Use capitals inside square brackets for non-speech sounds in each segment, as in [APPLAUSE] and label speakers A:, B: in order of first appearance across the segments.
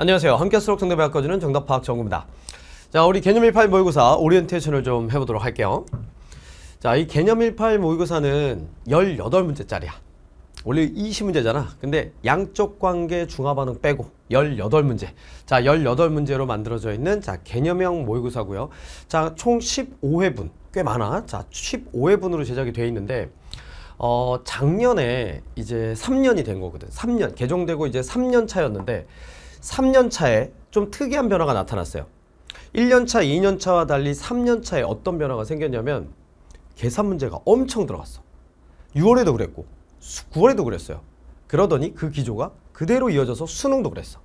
A: 안녕하세요. 함께 수록 정답을 바주는 정답 파악 정구입니다. 자, 우리 개념 18 모의고사 오리엔테이션을 좀 해보도록 할게요. 자, 이 개념 18 모의고사는 18문제짜리야. 원래 20문제잖아. 근데 양쪽 관계 중화 반응 빼고 18문제. 자, 18문제로 만들어져 있는 자, 개념형 모의고사고요. 자, 총 15회분. 꽤 많아. 자, 15회분으로 제작이 돼 있는데 어, 작년에 이제 3년이 된 거거든. 3년 개정되고 이제 3년 차였는데 3년 차에 좀 특이한 변화가 나타났어요. 1년차, 2년차와 달리 3년차에 어떤 변화가 생겼냐면 계산 문제가 엄청 들어갔어. 6월에도 그랬고 9월에도 그랬어요. 그러더니 그 기조가 그대로 이어져서 수능도 그랬어.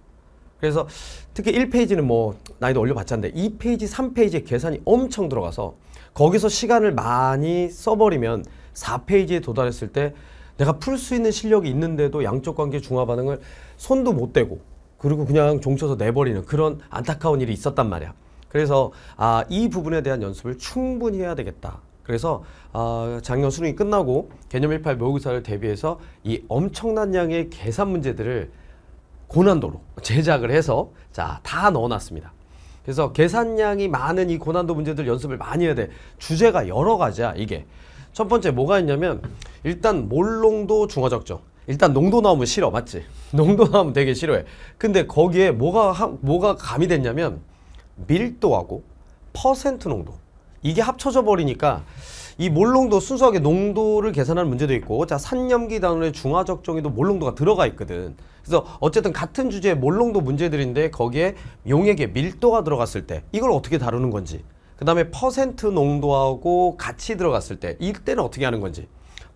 A: 그래서 특히 1페이지는 뭐 난이도 올려봤자인데 2페이지, 3페이지에 계산이 엄청 들어가서 거기서 시간을 많이 써버리면 4페이지에 도달했을 때 내가 풀 수 있는 실력이 있는데도 양쪽 관계 중화 반응을 손도 못 대고 그리고 그냥 종쳐서 내버리는 그런 안타까운 일이 있었단 말이야. 그래서 아, 이 부분에 대한 연습을 충분히 해야 되겠다. 그래서 아, 작년 수능이 끝나고 개념 18 모의고사를 대비해서 이 엄청난 양의 계산 문제들을 고난도로 제작을 해서 자 다 넣어놨습니다. 그래서 계산량이 많은 이 고난도 문제들 연습을 많이 해야 돼. 주제가 여러 가지야 이게. 첫 번째 뭐가 있냐면 일단 몰롱도 중화적정 일단 농도 나오면 싫어 맞지? [LAUGHS] 농도 나오면 되게 싫어해 근데 거기에 뭐가 하, 뭐가 가미됐냐면 밀도하고 퍼센트 농도 이게 합쳐져 버리니까 이 몰농도 순수하게 농도를 계산하는 문제도 있고 자 산염기 단원의 중화적 정에도 몰농도가 들어가 있거든 그래서 어쨌든 같은 주제의 몰농도 문제들인데 거기에 용액의 밀도가 들어갔을 때 이걸 어떻게 다루는 건지 그 다음에 퍼센트 농도하고 같이 들어갔을 때 이때는 어떻게 하는 건지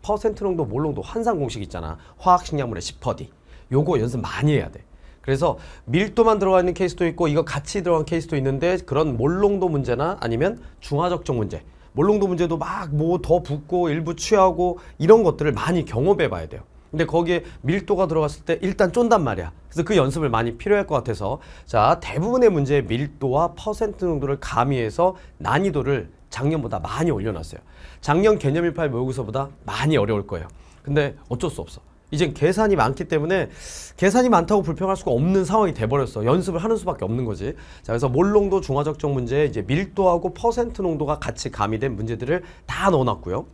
A: 퍼센트 농도, 몰 농도 환상 공식 있잖아. 화학식량물의 1 0디 요거 연습 많이 해야 돼. 그래서 밀도만 들어가 있는 케이스도 있고 이거 같이 들어간 케이스도 있는데 그런 몰농도 문제나 아니면 중화적정 문제 몰농도 문제도 막 뭐 더 붓고 일부 취하고 이런 것들을 많이 경험해 봐야 돼요 근데 거기에 밀도가 들어갔을 때 일단 쫀단 말이야 그래서 그 연습을 많이 필요할 것 같아서 자 대부분의 문제의 밀도와 퍼센트 농도를 가미해서 난이도를 작년보다 많이 올려놨어요. 작년 개념일파일 모의고사보다 많이 어려울 거예요. 근데 어쩔 수 없어. 이젠 계산이 많기 때문에 계산이 많다고 불평할 수가 없는 상황이 돼버렸어. 연습을 하는 수밖에 없는 거지. 자, 그래서 몰농도 중화적정 문제 이제 밀도하고 퍼센트 농도가 같이 가미된 문제들을 다 넣어놨고요.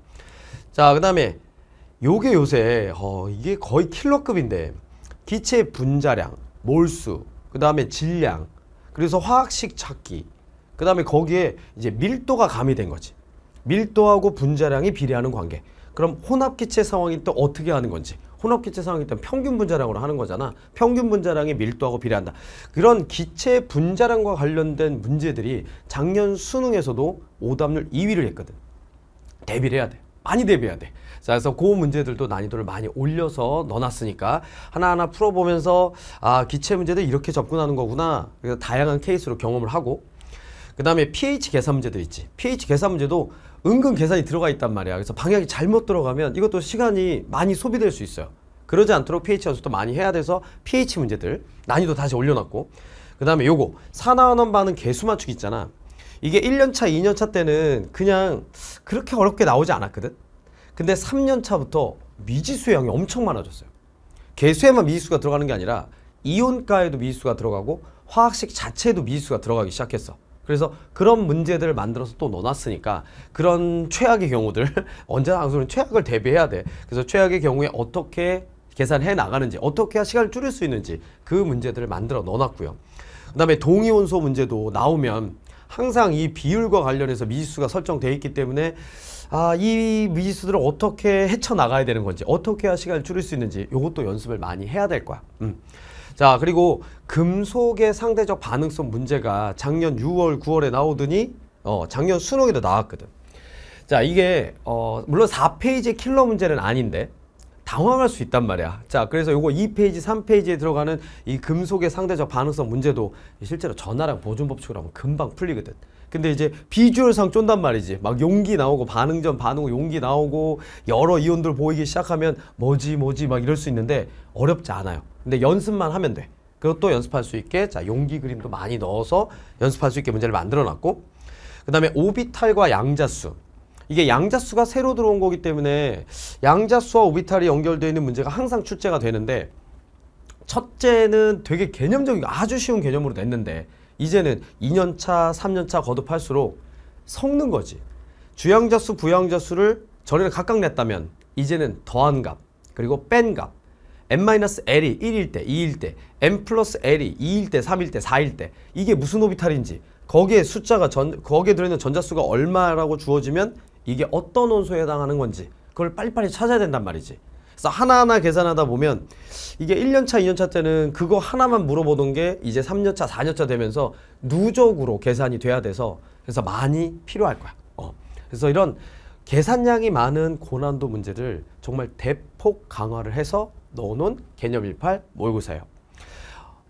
A: 자, 그다음에 요게 요새 어, 이게 거의 킬러급인데 기체 분자량, 몰수, 그다음에 질량, 그래서 화학식 찾기, 그 다음에 거기에 이제 밀도가 가미된 거지. 밀도하고 분자량이 비례하는 관계. 그럼 혼합기체 상황이 또 어떻게 하는 건지. 혼합기체 상황이 일단 평균 분자량으로 하는 거잖아. 평균 분자량이 밀도하고 비례한다. 그런 기체 분자량과 관련된 문제들이 작년 수능에서도 오답률 2위를 했거든. 대비를 해야 돼. 많이 대비해야 돼. 자, 그래서 그 문제들도 난이도를 많이 올려서 넣어놨으니까 하나하나 풀어보면서 아, 기체 문제들 이렇게 접근하는 거구나. 그래서 다양한 케이스로 경험을 하고 그 다음에 pH 계산 문제도 있지. pH 계산 문제도 은근 계산이 들어가 있단 말이야. 그래서 방향이 잘못 들어가면 이것도 시간이 많이 소비될 수 있어요. 그러지 않도록 pH 연습도 많이 해야 돼서 pH 문제들 난이도 다시 올려놨고 그 다음에 요거 산화원 반응 개수 맞추기 있잖아. 이게 1년차, 2년차 때는 그냥 그렇게 어렵게 나오지 않았거든. 근데 3년차부터 미지수의 양이 엄청 많아졌어요. 개수에만 미지수가 들어가는 게 아니라 이온가에도 미지수가 들어가고 화학식 자체에도 미지수가 들어가기 시작했어. 그래서 그런 문제들을 만들어서 또 넣어놨으니까 그런 최악의 경우들 [LAUGHS] 언제나 항상 최악을 대비해야 돼 그래서 최악의 경우에 어떻게 계산해 나가는지 어떻게 해야 시간을 줄일 수 있는지 그 문제들을 만들어 넣어놨고요 그 다음에 동의원소 문제도 나오면 항상 이 비율과 관련해서 미지수가 설정돼 있기 때문에 아, 이 미지수들을 어떻게 헤쳐나가야 되는 건지 어떻게 해야 시간을 줄일 수 있는지 이것도 연습을 많이 해야 될 거야 음. 자 그리고 금속의 상대적 반응성 문제가 작년 6월 9월에 나오더니 어 작년 수능에도 나왔거든 자 이게 어 물론 4페이지 킬러 문제는 아닌데 당황할 수 있단 말이야. 자, 그래서 요거 2페이지, 3페이지에 들어가는 이 금속의 상대적 반응성 문제도 실제로 전화랑 보존법칙으로 하면 금방 풀리거든. 근데 이제 비주얼상 쫀단 말이지. 막 용기 나오고 반응전 반응 용기 나오고 여러 이온들 보이기 시작하면 뭐지 뭐지 막 이럴 수 있는데 어렵지 않아요. 근데 연습만 하면 돼. 그것도 연습할 수 있게 자 용기 그림도 많이 넣어서 연습할 수 있게 문제를 만들어 놨고 그 다음에 오비탈과 양자수 이게 양자수가 새로 들어온 거기 때문에 양자수와 오비탈이 연결되어 있는 문제가 항상 출제가 되는데 첫째는 되게 개념적인 아주 쉬운 개념으로 냈는데 이제는 2년차, 3년차 거듭할수록 섞는 거지. 주양자수, 부양자수를 전에는 각각 냈다면 이제는 더한 값, 그리고 뺀 값, n-l이 1일 때, 2일 때, n l이 2일 때, 3일 때, 4일 때 이게 무슨 오비탈인지 거기에 숫자가 전, 거기에 들어있는 전자수가 얼마라고 주어지면 이게 어떤 원소에 해당하는 건지 그걸 빨리빨리 찾아야 된단 말이지 그래서 하나하나 계산하다 보면 이게 1년차, 2년차 때는 그거 하나만 물어보던 게 이제 3년차, 4년차 되면서 누적으로 계산이 돼야 돼서 그래서 많이 필요할 거야. 어. 그래서 이런 계산량이 많은 고난도 문제를 정말 대폭 강화를 해서 넣어놓은 개념 18 모의고사예요.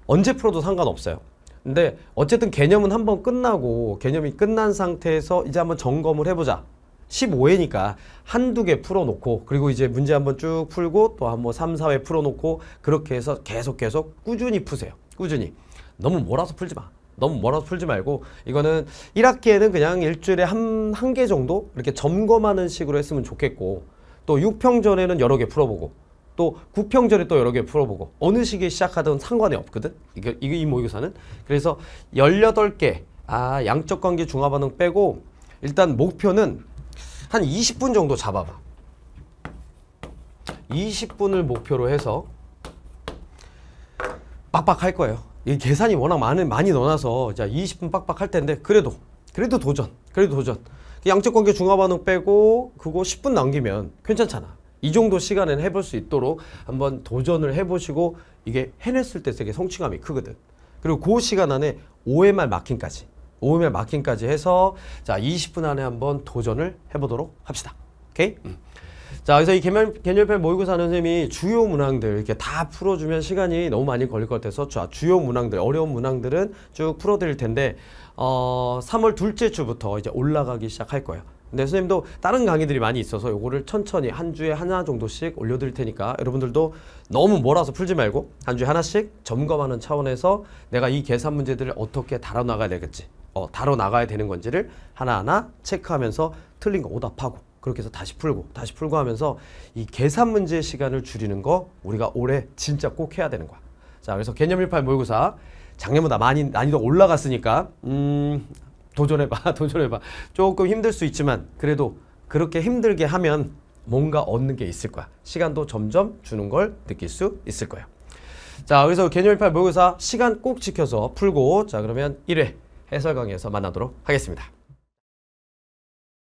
A: 언제 풀어도 상관없어요. 근데 어쨌든 개념은 한번 끝나고 개념이 끝난 상태에서 이제 한번 점검을 해보자. 15회니까 한두 개 풀어놓고 그리고 이제 문제 한번 쭉 풀고 또 한 번 3, 뭐 4회 풀어놓고 그렇게 해서 계속 계속 꾸준히 푸세요. 꾸준히. 너무 몰아서 풀지 마. 너무 몰아서 풀지 말고 이거는 1학기에는 그냥 일주일에 한 한 개 정도 이렇게 점검하는 식으로 했으면 좋겠고 또 6평전에는 여러 개 풀어보고 또 9평전에 또 여러 개 풀어보고 어느 시기에 시작하든 상관이 없거든 이게, 이이 모의고사는 그래서 18개 아 양적관계 중화반응 빼고 일단 목표는 한 20분 정도 잡아봐 20분을 목표로 해서 빡빡할 거예요 이 계산이 워낙 많이, 많이 넣어놔서 자 20분 빡빡할 텐데 그래도 그래도 도전 그래도 도전 그 양측 관계 중화 반응 빼고 그거 10분 남기면 괜찮잖아 이 정도 시간은 해볼 수 있도록 한번 도전을 해보시고 이게 해냈을 때 되게 성취감이 크거든 그리고 그 시간 안에 5회말 마킹까지 오음에 마킹까지 해서 자 20분 안에 한번 도전을 해보도록 합시다. 오케이? 음. 자 그래서 이 개념, 개념편 모의고사 하는 선생님이 주요 문항들 이렇게 다 풀어주면 시간이 너무 많이 걸릴 것 같아서 자 주요 문항들 어려운 문항들은 쭉 풀어드릴 텐데 어 3월 둘째 주부터 이제 올라가기 시작할 거예요. 근데 선생님도 다른 강의들이 많이 있어서 요거를 천천히 한 주에 하나 정도씩 올려드릴 테니까 여러분들도 너무 몰아서 풀지 말고 한 주에 하나씩 점검하는 차원에서 내가 이 계산 문제들을 어떻게 달아나가야 되겠지 어, 다뤄 나가야 되는 건지를 하나하나 체크하면서 틀린 거 오답하고 그렇게 해서 다시 풀고 다시 풀고 하면서 이 계산 문제 의 시간을 줄이는 거 우리가 올해 진짜 꼭 해야 되는 거야. 자 그래서 개념 18 모의고사 작년보다 많이 난이도 올라갔으니까 음 도전해봐 [LAUGHS] 도전해봐 조금 힘들 수 있지만 그래도 그렇게 힘들게 하면 뭔가 얻는 게 있을 거야. 시간도 점점 주는 걸 느낄 수 있을 거예요. 자 그래서 개념 18 모의고사 시간 꼭 지켜서 풀고 자 그러면 1회 해설 강의에서 만나도록 하겠습니다.